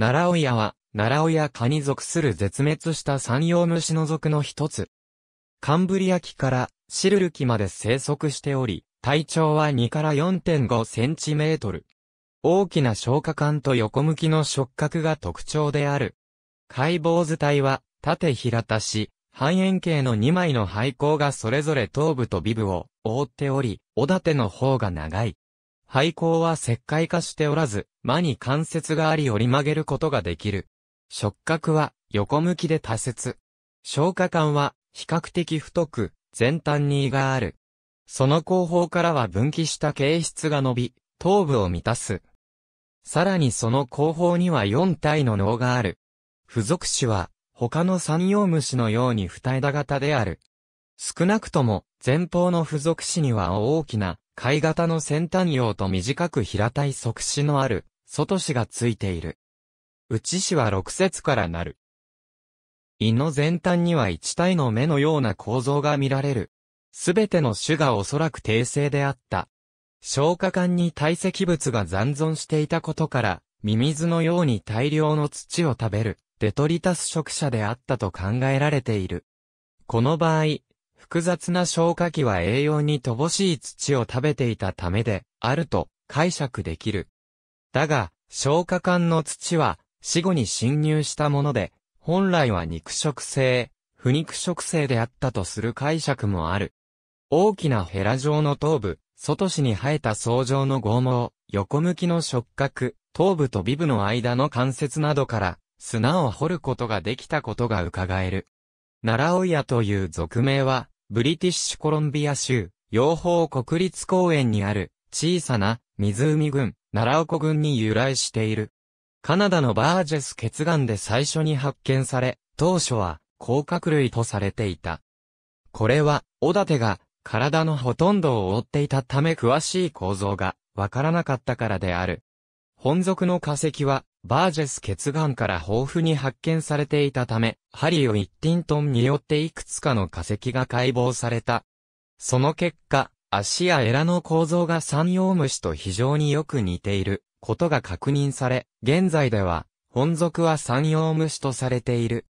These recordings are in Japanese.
奈良親は、奈良親蚊に属する絶滅した山陽虫の属の一つ。カンブリア紀からシルル紀まで生息しており、体長は2から4.5センチメートル。大きな消化管と横向きの触覚が特徴である。解剖図体は縦平たし、半円形の2枚の廃坑がそれぞれ頭部と尾部を覆っており、おだての方が長い。廃校は石灰化しておらず、間に関節があり折り曲げることができる。触覚は横向きで多節。消化管は比較的太く、前端に胃がある。その後方からは分岐した形質が伸び、頭部を満たす。さらにその後方には4体の脳がある。付属詞は、他の三葉虫のように二枝型である。少なくとも、前方の付属詞には大きな貝型の先端葉と短く平たい側死のある、外枝がついている。内枝は6節からなる。胃の全端には一体の目のような構造が見られる。すべての種がおそらく定性であった。消化管に堆積物が残存していたことから、ミミズのように大量の土を食べる、デトリタス食者であったと考えられている。この場合、複雑な消化器は栄養に乏しい土を食べていたためで、あると解釈できる。だが、消化管の土は死後に侵入したもので、本来は肉食性、不肉食性であったとする解釈もある。大きなヘラ状の頭部、外肢に生えた層状の剛毛、横向きの触覚、頭部と尾部の間の関節などから、砂を掘ることができたことが伺える。ナオイアという俗名は、ブリティッシュコロンビア州、養蜂国立公園にある、小さな、湖群、ナラオコ群に由来している。カナダのバージェス血岩で最初に発見され、当初は、甲殻類とされていた。これは、オダテが、体のほとんどを覆っていたため詳しい構造が、わからなかったからである。本属の化石は、バージェス血岩から豊富に発見されていたため、ハリオ・イッティントンによっていくつかの化石が解剖された。その結果、足やエラの構造が山陽虫と非常によく似ていることが確認され、現在では、本属は山陽虫とされている。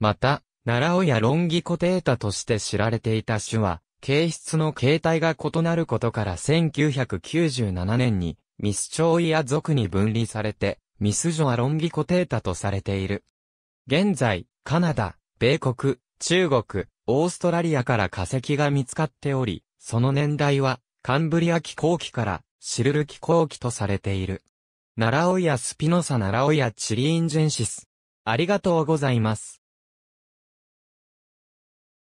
また、奈良尾やロンギコテータとして知られていた種は、形質の形態が異なることから1997年に、ミスチョウイア族に分離されて、ミスジョアロンギコテータとされている。現在、カナダ、米国、中国、オーストラリアから化石が見つかっており、その年代は、カンブリア紀後期からシルル紀後期とされている。ナラオイアスピノサナラオイアチリーンジェンシス。ありがとうございます。